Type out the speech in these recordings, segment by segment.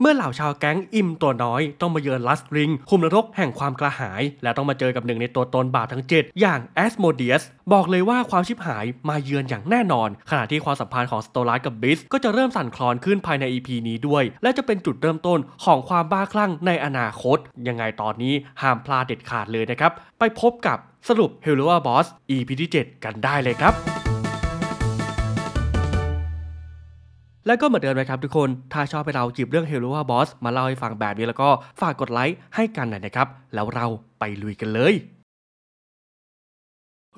เมื่อเหล่าชาวแก๊งอิ่มตัวน้อย ต้องมาเยือนลัสริงคุมนรกแห่งความกระหาย และต้องมาเจอกับหนึ่งในตัวตนบาปทั้งเจ็ดอย่างแอสโมเดียสบอกเลยว่าความชิบหายมาเยือนอย่างแน่นอนขณะที่ความสัมพันธ์ของสโตลาร์กับบิสก็จะเริ่มสั่นคลอนขึ้นภายใน EP นี้ด้วย และจะเป็นจุดเริ่มต้นของความบ้าคลั่งในอนาคต ยังไงตอนนี้ห้ามพลาดเด็ดขาดเลยนะครับไปพบกับสรุปเฮลโลวาบอส EP ที่7 กันได้เลยครับแล้วก็เหมือนเดิมนะครับทุกคน ถ้าชอบให้เราจิบเรื่องเฮลโลวาบอสมาเล่าให้ฟังแบบนี้แล้วก็ ฝากกดไลค์ให้กันหน่อยนะครับ แล้วเราไปลุยกันเลย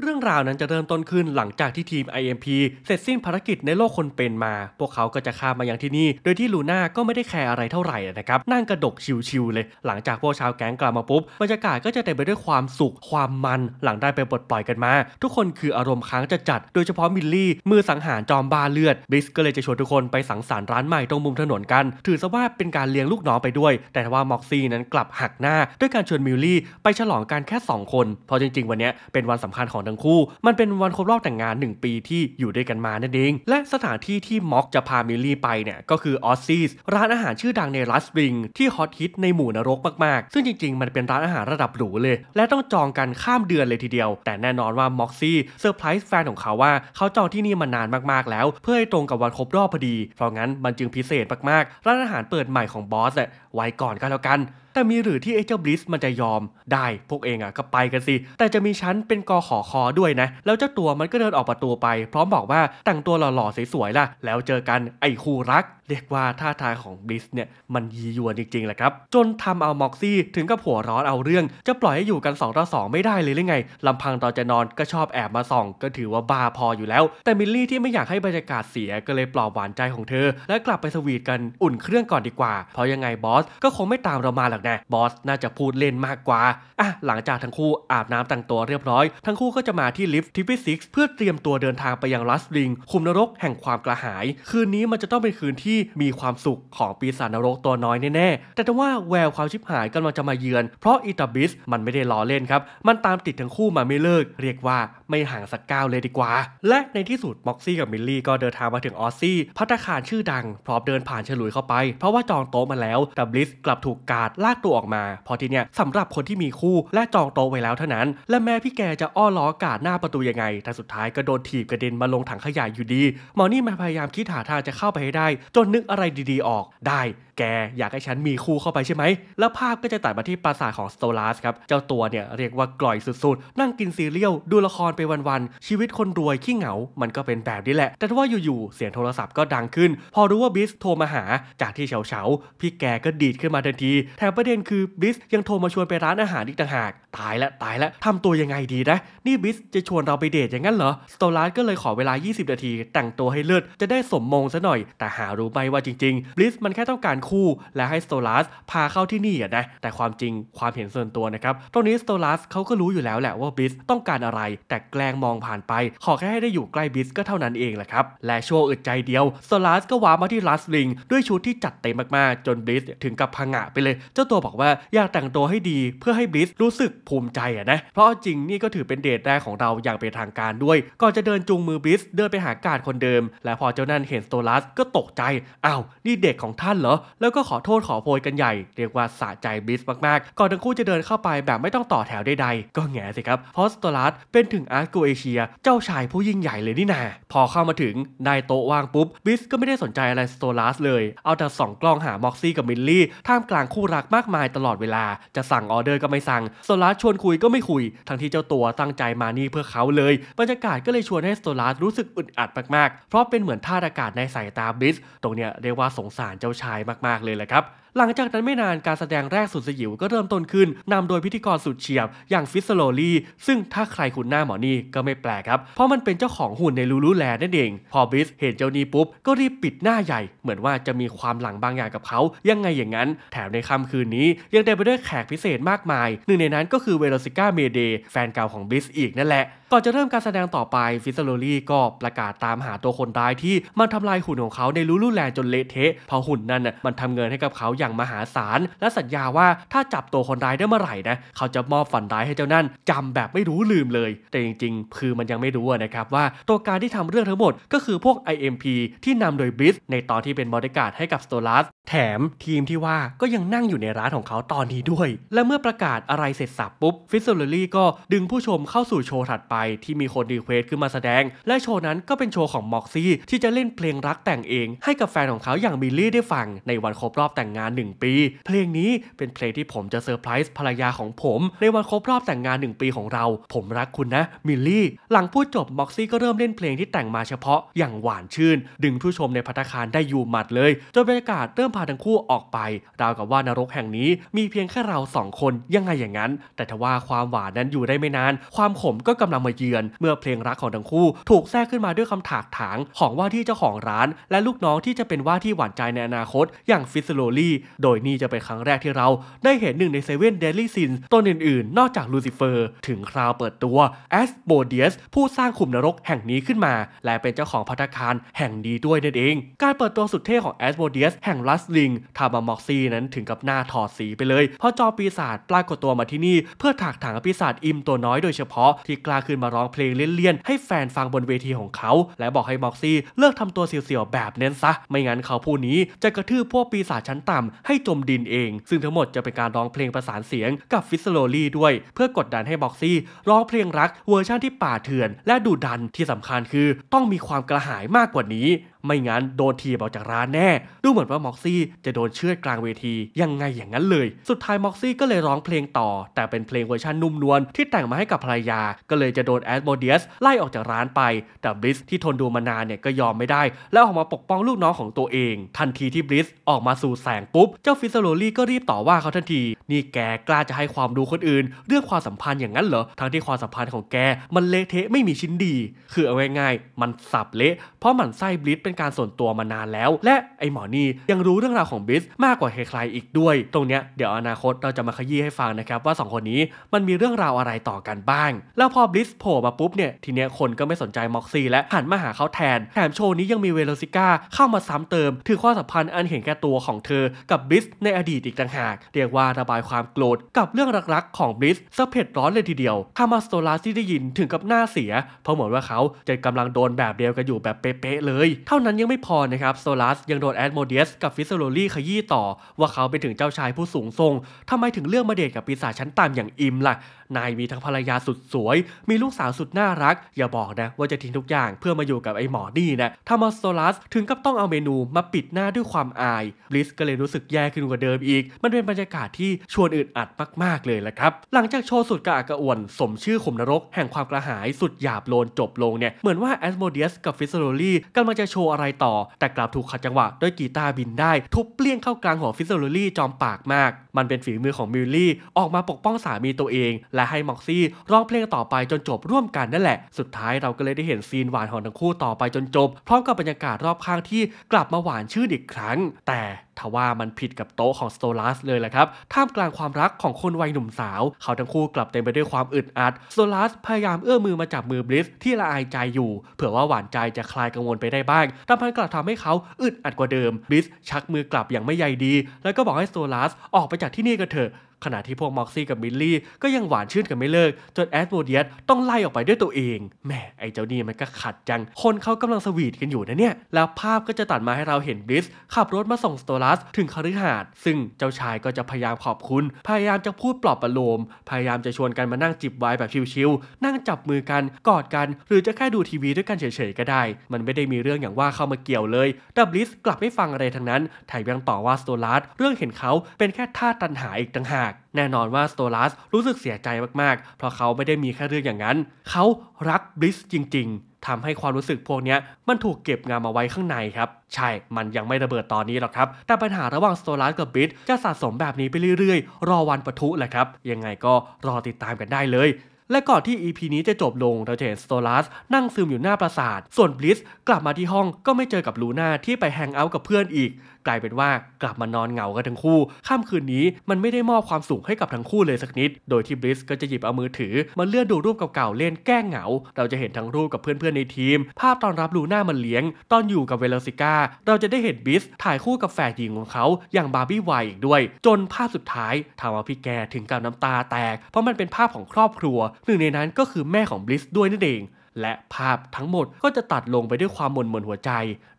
เรื่องราวนั้นจะเริ่มต้นขึ้นหลังจากที่ทีม IMP เสร็จสิ้นภารกิจในโลกคนเป็นมา พวกเขาก็จะข้ามมายังที่นี่ โดยที่ลูน่าก็ไม่ได้แคร์อะไรเท่าไหร่นะครับ นั่งกระดกชิวๆเลย หลังจากพวกชาวแก๊งกลับมาปุ๊บบรรยากาศก็จะเต็มไปด้วยความสุขความมันหลังได้ไปปลดปล่อยกันมา ทุกคนคืออารมณ์ค้างจะจัด โดยเฉพาะมิลลี่มือสังหารจอมบ้าเลือดบิสก็เลยจะชวนทุกคนไปสังสรรค์ร้านใหม่ตรงมุมถนนกัน ถือซะว่าเป็นการเลี้ยงลูกน้องไปด้วย แต่ว่ามอกซี่นั้นกลับหักหน้าด้วยการชวนมิลลี่ ไปฉลองกันแค่ 2 คนเพราะจริงๆ วันนี้เป็นวันสำคัญของทั้งคู่มันเป็นวันครบรอบแต่งงาน 1 ปีที่อยู่ด้วยกันมานั่นเองและสถานที่ที่ม็อกจะพามิลลี่ไปเนี่ย ก็คือออซซีสร้านอาหารชื่อดังในรัสบิง ที่ฮอตฮิตในหมู่นรกมากๆ ซึ่งจริงๆมันเป็นร้านอาหารระดับหรูเลย และต้องจองกันข้ามเดือนเลยทีเดียว แต่แน่นอนว่าม็อกซี่เซอร์ไพรส์แฟนของเขาว่า เขาจองที่นี่มานานมากๆ แล้วเพื่อให้ตรงกับวันครบรอบพอดี เพราะงั้นมันจึงพิเศษมาก ๆร้านอาหารเปิดใหม่ของบอสะไว้ก่อนก็แล้วกันแต่มีหรือที่ไอ้เจ้าบลิสมันจะยอมได้พวกเองอ่ะก็ไปกันสิแต่จะมีชั้นเป็นกอขอคอด้วยนะแล้วเจ้าตัวมันก็เดินออกประตูไป พร้อมบอกว่าแต่งตัวหล่อๆสวยๆล่ะ แล้วเจอกันไอ้คู่รัก เรียกว่าท่าทางของบลิสเนี่ยมันยียวนจริงๆแหละครับจนทำเอาม็อกซี่ถึงกับหัวร้อนเอาเรื่อง จะปล่อยให้อยู่กัน2ต่อ2ไม่ได้เลยหรือไง ลำพังตอนจะนอนก็ชอบแอบมาส่องก็ถือว่าบาพออยู่แล้ว แต่มิลลี่ที่ไม่อยากให้บรรยากาศเสียก็เลยปลอบหวานใจของเธอ และกลับไปสวีทกันอุ่นเครื่องก่อนดีกว่า เพราะยังไงบอสก็คงไม่ตามเรามาหรอกนะบอสน่าจะพูดเล่นมากกว่าอ่ะหลังจากทั้งคู่อาบน้ำแต่งตัวเรียบร้อย ทั้งคู่ก็จะมาที่ลิฟท์ทิฟฟี่ซิกเพื่อเตรียมตัวเดินทางไปยังลัสริง คุมนรกแห่งความกระหาย คืนนี้มันจะต้องเป็นคืนที่มีความสุขของปีศาจนรกตัวน้อยแน่ ๆ แต่้ว่าแววความชิบหายกำลังจะมาเยือน เพราะอิตาบิสมันไม่ได้ล้อเล่นครับ มันตามติดทั้งคู่มาไม่เลิก เรียกว่าไม่ห่างสักก้าวเลยดีกว่า และในที่สุดม็อกซี่กับมิลลี่ก็เดินทางมาถึงออซซี่พัตคารชื่อดัง พร้อมเดินผ่านเฉลุยเข้าไป เพราะว่าจองโต๊ะมาแล้วแต่บลิสกลับถูกกาดลากตัวออกมา พอทีเนี้ยสำหรับคนที่มีคู่และจองโต๊ะไว้แล้วเท่านั้น และแม้พี่แกจะอ้อล้อกาดหน้าประตูยังไงแต่สุดท้ายก็โดนถีบกระเด็นมาลงถังขยะอยู่ดีหมอนี่มาพยายามคิดหาทางจะเข้าไปให้ได้ จนนึกอะไรดีๆออกได้แกอยากให้ฉันมีคู่เข้าไปใช่ไหม แล้วภาพก็จะตัดมาที่ปราสาทของสโตลาสครับ เจ้าตัวเนี่ยเรียกว่ากล่อยสุดๆ นั่งกินซีเรียลดูละครไปวันๆ ชีวิตคนรวย ขี้เหงามันก็เป็นแบบนี้แหละ แต่ว่าอยู่ๆ เสียงโทรศัพท์ก็ดังขึ้น พอรู้ว่าบิสโทรมาหา จากที่เฉาเฉาพี่แกก็ดีดขึ้นมาทันที แถมประเด็นคือบิสยังโทรมาชวนไปร้านอาหารอีกต่างหาก ตายละตายละทำตัวยังไงดีนะ นี่บิสจะชวนเราไปเดทอย่างนั้นเหรอ สโตลาสก็เลยขอเวลา 20 นาที แต่งตัวให้เลิศจะได้สมมงซะหน่อย แต่หารู้ไหมว่าจริงๆบิสมันแค่ต้องการคู่และให้สโตลัสพาเข้าที่นี่อ่ะนะแต่ความจริงความเห็นส่วนตัวนะครับตรงนี้สโตลัสเขาก็รู้อยู่แล้วแหละว่าบิสต้องการอะไร แต่แกล้งมองผ่านไปขอแค่ให้ได้อยู่ใกล้บิสก็เท่านั้นเองแหละครับ และชั่วอึดใจเดียวสโตลัสก็ว้ามาที่ลัสลิง ด้วยชุดที่จัดเต็มมากๆ จนบิสถึงกับพังะไปเลย เจ้าตัวบอกว่า อยากแต่งตัวให้ดีเพื่อให้บิสรู้สึกภูมิใจอ่ะนะ เพราะจริงนี่ก็ถือเป็นเดทแรกของเราอย่างเป็นทางการด้วยก่อนจะเดินจูงมือบิสเดินไปหากาดคนเดิม และพอเจ้านั่นเห็นสโตลัสก็ตกใจอ้าวนี่เด็กของท่านเหรแล้วก็ขอโทษขอโพยกันใหญ่เรียกว่าสะใจบิสมาก ๆ ก่อนทั้งคู่จะเดินเข้าไปแบบไม่ต้องต่อแถวใดๆก็แง่สิครับเพราะสโตลัสเป็นถึงอาร์กกเอเชีย เจ้าชายผู้ยิ่งใหญ่เลยนี่นาพอเข้ามาถึงได้โต๊ะว่างปุ๊บบิสก็ไม่ได้สนใจอะไรสโตลัสเลย เอาแต่ส่องกล้องหาม็อกซี่กับมิลลี่ ท่ามกลางคู่รักมากมายตลอดเวลาจะสั่งออเดอร์ก็ไม่สั่งสโตลัสชวนคุยก็ไม่คุยทั้งที่เจ้าตัวตั้งใจมานี่เพื่อเขาเลยบรรยากาศก็เลยชวนให้สโตลัสรู้สึกอึดอัดมาก ๆ เพราะเป็นเหมือนท่าอากาศในสายตาบิสตรงเนี้ยเรียกว่าสงสารเจ้าชายมากๆมากเลยแหละครับหลังจากนั้นไม่นานการแสดงแรกสุดสยิวก็เริ่มต้นขึ้นนำโดยพิธีกรสุดเฉียบอย่างฟิสโลลีซึ่งถ้าใครคุ้นหน้าหมอนี่ก็ไม่แปลกครับ เพราะมันเป็นเจ้าของหุ่นในลูลูแลนั่นเอง พอบิสเห็นเจ้านี้ปุ๊บก็รีบปิดหน้าใหญ่ เหมือนว่าจะมีความหลังบางอย่างกับเขายังไงอย่างนั้น แถมในค่าคืนนี้ยังได้ไปด้วยแขกพิเศษมากมายหนึ่งในนั้นก็คือเวโรซิก้าเมเดย์แฟนเก่าของบิส อีกนั่นแหละก่อนจะเริ่มการแสดงต่อไปฟิสโลลี่ก็ประกาศตามหาตัวคนร้ายที่มันทำลายหุ่นของเขาในลูลูแลนจนเละเทะพอหุ่นนั้นมันทาเงินให้กับเขาอย่างมหาศาลและสัญญาว่าถ้าจับตัวคนร้ายได้เมื่อไหร่นะ เขาจะมอบฝันร้ายให้เจ้านั่นจำแบบไม่รู้ลืมเลย แต่จริงๆ คือมันยังไม่รู้นะครับ ว่าตัวการที่ทำเรื่องทั้งหมด ก็คือพวก IMP ที่นำโดยบิสในตอนที่เป็นบริการให้กับสโตลัสแถมทีมที่ว่าก็ยังนั่งอยู่ในร้านของเขาตอนนี้ด้วย และเมื่อประกาศอะไรเสร็จสับปุ๊บฟิสเซอร์ลี่ก็ดึงผู้ชมเข้าสู่โชว์ถัดไปที่มีคนดีเควสขึ้นมาแสดงและโชว์นั้นก็เป็นโชว์ของม็อกซี่ที่จะเล่นเพลงรักแต่งเอง ให้กับแฟนของเขาอย่างบิลลี่ได้ฟังในวันครบรอบแต่งงาน1ปี เพลงนี้เป็นเพลงที่ผมจะเซอร์ไพรส์ภรรยาของผม ในวันครบรอบแต่งงาน 1 ปีของเรา ผมรักคุณนะมิลลี่หลังพูดจบม็อกซี่ก็เริ่มเล่นเพลงที่แต่งมาเฉพาะอย่างหวานชื่น ดึงผู้ชมในพัตคารได้อยู่หมัดเลย จนบรรยากาศเริ่มพาทั้งคู่ออกไป ราวกับว่านรกแห่งนี้ มีเพียงแค่เราสองคนยังไงอย่างนั้น แต่ทว่าความหวานนั้นอยู่ได้ไม่นาน ความขมก็กำลังมาเยือน เมื่อเพลงรักของทั้งคู่ถูกแทรกขึ้นมาด้วยคำถากถางของว่าที่เจ้าของร้าน และลูกน้องที่จะเป็นว่าที่หวานใจในอนาคต อย่างฟิสโลลี่โดยนี่จะเป็นครั้งแรกที่เรา ได้เห็นหนึ่งในเซเว่นเดลี่ซินต้นอื่นๆ นอกจากลูซิเฟอร์ ถึงคราวเปิดตัวแอสโบเดียสผู้สร้างขุมนรกแห่งนี้ขึ้นมา และเป็นเจ้าของพัตคารแห่งนี้ด้วยนั่นเอง การเปิดตัวสุดเท่ของแอสโบเดียสแห่งลัสลิงทามามอกซีนั้นถึงกับหน้าถอดสีไปเลยเพราะจอปีศาจปรากฏตัวมาที่นี่เพื่อถากถางปีศาจอิมตัวน้อยโดยเฉพาะที่กล้าขึ้นมาร้องเพลงเลี่ยนๆให้แฟนฟังบนเวทีของเขา และบอกให้ม็อกซี่ เลิกทำตัวเสียวๆแบบเน้นซะ ไม่งั้นเขาผู้นี้ จะกระทืบพวกปีศาจชั้นต่ำให้จมดินเอง ซึ่งทั้งหมดจะเป็นการร้องเพลงประสานเสียงกับฟิสโลลี่ด้วย เพื่อกดดันให้บ็อกซี่ ร้องเพลงรักเวอร์ชั่นที่ป่าเถื่อน และดุดันที่สำคัญคือ ต้องมีความกระหายมากกว่านี้ไม่งั้นโดนทีบออกจากร้านแน่ ดูเหมือนว่าม็อกซี่จะโดนเชือดกลางเวทียังไงอย่างนั้นเลย สุดท้ายม็อกซี่ก็เลยร้องเพลงต่อ แต่เป็นเพลงเวอร์ชันนุ่มนวลที่แต่งมาให้กับภรรยา ก็เลยจะโดนแอสโมเดียสไล่ออกจากร้านไป แต่บลิสที่ทนดูมานานเนี่ย ก็ยอมไม่ได้ แล้วออกมาปกป้องลูกน้องของตัวเอง ทันทีที่บลิสออกมาสู่แสงปุ๊บเจ้าฟิสโลลี่ก็รีบต่อว่าเขาทันทีนี่แกกล้าจะให้ความรู้คนอื่นเรื่องความสัมพันธ์อย่างนั้นเหรอทั้งที่ความสัมพันธ์ของแกมันเละเทะไม่มีชิ้นดีคือเอาง่ายๆมันสับเละเพราะมันไส้บริสเปเป็นการส่วนตัวมานานแล้วและไอหมอนี่ยังรู้เรื่องราวของบิสมากกว่าใครๆอีกด้วย ตรงเนี้ยเดี๋ยวอนาคตเราจะมาขยี้ให้ฟังนะครับ ว่า 2 คนนี้มันมีเรื่องราวอะไรต่อกันบ้าง แล้วพอบิสโผล่มาปุ๊บเนี่ย ทีเนี้ยคนก็ไม่สนใจม็อกซี่และหันมาหาเขาแทน แถมโชว์นี้ยังมีเวโรซิก้าเข้ามาซ้ำเติม ถึงความสัมพันธ์อันเห็นแก่ตัวของเธอ กับบิสในอดีตอีกต่างหากเรียกว่าระบายความโกรธกับเรื่องรักๆของบิสสะเพ็ดร้อนเลยทีเดียวทามาสโตลาซที่ได้ยินถึงกับหน้าเสียเพราะเหมือนว่าเขาจะกำลังโดนแบบเดียวกันอยู่แบบเป๊ะๆเลยเท่า่านั้นยังไม่พอนะครับ โซลัสยังโดนแอดโมเดียสกับฟิสโลลี่ขยี้ต่อ ว่าเขาเป็นถึงเจ้าชายผู้สูงทรงทำไมถึงเลือกมาเดทกับปีศาจชั้นต่ำอย่างอิมล่ะนายมีทั้งภรรยาสุดสวย มีลูกสาวสุดน่ารัก อย่าบอกนะว่าจะทิ้งทุกอย่างเพื่อมาอยู่กับไอ้หมอนีนะทามอสโซลัสถึงกับต้องเอาเมนูมาปิดหน้าด้วยความอายบริสก็เลยรู้สึกแย่ขึ้นกว่าเดิมอีก มันเป็นบรรยากาศที่ชวนอึดอัดมากๆเลยละครับ หลังจากโชว์สุดกระอักกระอ่วน สมชื่อขมนรก แห่งความกระหายสุดหยาบโลนจบลงเนี่ย เหมือนว่าแอสโมเดียสกับฟิสโรลี่กำลังจะโชว์อะไรต่อ แต่กลับถูกขัดจังหวะด้วยกีตาร์บิน ได้ทุบเปลี่ยงเข้ากลางหัวฟิสโรลี่ จอมปากมาก มันเป็นฝีมือของมิลลี่ ออกมาปกป้องสามีตัวเองแลและให้ม็อกซี่ร้องเพลงต่อไปจนจบร่วมกันนั่นแหละ สุดท้ายเราก็เลยได้เห็นซีนหวานของทั้งคู่ต่อไปจนจบ พร้อมกับบรรยากาศรอบข้างที่กลับมาหวานชื่นอีกครั้ง แต่ทว่ามันผิดกับโต๊ะของสโตลัสเลยแหละครับท่ามกลางความรักของคนวัยหนุ่มสาว เขาทั้งคู่กลับเต็มไปด้วยความอึดอัดสโตลัสพยายามเอื้อมมือมาจับมือบริสที่ละอายใจอยู่ เผื่อว่าหวานใจจะคลายกังวลไปได้บ้างแต่พันกลับทำให้เขาอึดอัดกว่าเดิมบริสชักมือกลับอย่างไม่ใยดี แล้วก็บอกให้สโตลัสออกไปจากที่นี่กันเถอะขณะที่พวกม็อกซี่กับมิลลี่ก็ยังหวานชื่นกันไม่เลิกจนแอสโมเดียสต้องไล่ออกไปด้วยตัวเองแหมไอเจ้านี่มันก็ขัดจัง คนเขากำลังสวีทกันอยู่นะเนี่ยแล้วภาพก็จะตัดมาให้เราเห็นบริสขับรถมาส่งสโตลัสถึงคฤหาสน์ซึ่งเจ้าชายก็จะพยายามขอบคุณ พยายามจะพูดปลอบประโลม พยายามจะชวนกันมานั่งจิบไวน์แบบชิลๆ นั่งจับมือกัน กอดกัน หรือจะแค่ดูทีวีด้วยกันเฉยๆ ก็ได้ มันไม่ได้มีเรื่องอย่างว่าเข้ามาเกี่ยวเลยดับลิสกลับไม่ฟังอะไรทั้งนั้นแถมยังต่อว่าสโตลัสเรื่องเห็นเขาเป็นแค่ท่าตันหาอีกต่างหาก แน่นอนว่าสโตลัสรู้สึกเสียใจมาก ๆ เพราะเขาไม่ได้มีแค่เรื่องอย่างนั้น เขารักบลิสจริง ๆทำให้ความรู้สึกพวกนี้มันถูกเก็บงามเอาไว้ข้างในครับ ใช่ มันยังไม่ระเบิดตอนนี้หรอกครับ แต่ปัญหาระหว่างโซลาร์กับบิทจะสะสมแบบนี้ไปเรื่อยๆ รอวันปะทุแหละครับ ยังไงก็รอติดตามกันได้เลยและก่อนที่ EP นี้จะจบลง เราจะเห็นสโตลัส นั่งซึมอยู่หน้าปราสาท ส่วนบลิสกลับมาที่ห้องก็ไม่เจอกับลูน่าที่ไปแฮงเอาท์กับเพื่อนอีก กลายเป็นว่ากลับมานอนเหงากันทั้งคู่ ค่ำคืนนี้มันไม่ได้มอบความสุขให้กับทั้งคู่เลยสักนิด โดยที่บลิสก็จะหยิบเอามือถือ มาเลื่อนดูรูปเก่าๆเล่นแก้เหงา เราจะเห็นทั้งรูปกับเพื่อนๆในทีม ภาพตอนรับลูน่ามันเลี้ยง ตอนอยู่กับเวลซิก้า เราจะได้เห็นบลิสถ่ายคู่กับแฝดหญิงของเขาอย่างบาร์บี้ไวอีกด้วย จนภาพสุดท้ายทำเอาพี่แกถึงกับน้ำตาแตก เพราะมันเป็นภาพของครอบครัวหนึ่งในนั้นก็คือแม่ของบลิสด้วยนั่นเอง และภาพทั้งหมดก็จะตัดลงไปด้วยความหม่นหม่นหัวใจ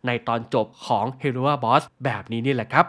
ในตอนจบของเฮโรวาบอสแบบนี้นี่แหละครับ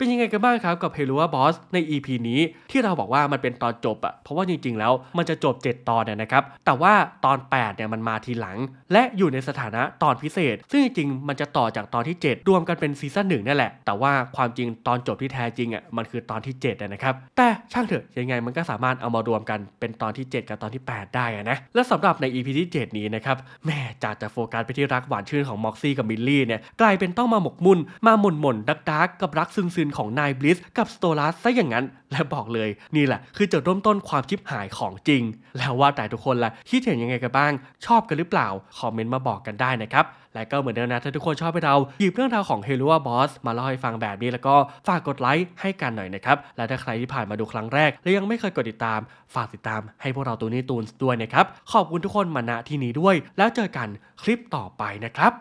เป็นยังไงกันบ้างครับ กับเฮลัวบอสใน EP นี้ที่เราบอกว่ามันเป็นตอนจบอะเพราะว่าจริง ๆ แล้วมันจะจบ 7 ตอนเนี่ยนะครับ แต่ว่าตอน8เนี่ยมันมาทีหลัง และอยู่ในสถานะตอนพิเศษ ซึ่งจริงๆมันจะต่อจากตอนที่ 7 รวมกันเป็นซีซั่นหนึ่งนี่แหละ แต่ว่าความจริงตอนจบที่แท้จริงอะมันคือตอนที่7นะครับ แต่ช่างเถอะยังไงมันก็สามารถเอามารวมกันเป็นตอนที่ 7 กับตอนที่ 8 ได้นะและสำหรับใน EP ที่7 นี้นะครับแม่จากจะโฟกัสไปที่รักหวานชื่นของม็อกซี่กับมิลลี่เนี่ยกลายเป็นต้องมาหมกมุ่นมาหม่นนดักักับรักซึนของนายบลิสกับสโตลัสซะอย่างนั้น และบอกเลย นี่แหละคือจุดเริ่มต้นความชิบหายของจริง แล้วว่าแต่ทุกคนละ่ะคิดเห็นยังไงกันบ้าง ชอบกันหรือเปล่า คอมเมนต์มาบอกกันได้นะครับ และก็เหมือนเดิมนะ ถ้าทุกคนชอบให้เรา หยิบเรื่องราวของเฮลัวบอสมาเล่าให้ฟังแบบนี้แล้วก็ฝากกดไลค์ให้กันหน่อยนะครับ และถ้าใครที่ผ่านมาดูครั้งแรกและยังไม่เคยกดติดตาม ฝากติดตาม ให้พวกเราตัวนี้ตูนด้วยนะครับขอบคุณทุกคนมาณที่นี้ด้วยแล้วเจอกันคลิปต่อไปนะครับ